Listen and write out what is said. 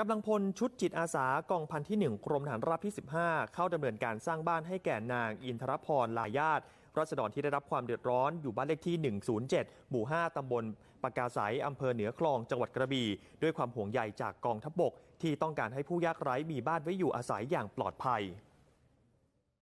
กำลังพลชุดจิตอาสากองพันที่1กรมฐานราบที่ 15 เข้าดำเนินการสร้างบ้านให้แก่นางอินทรพรลายาตรัศดรที่ได้รับความเดือดร้อนอยู่บ้านเลขที่ 107 หมู่ 5ตำบลปากาสายอำเภอเหนือคลองจังหวัดกระบี่ด้วยความห่วงใยจากกองทัพบบก ที่ต้องการให้ผู้ยากไร้มีบ้านไว้อยู่อาศัยอย่างปลอดภัย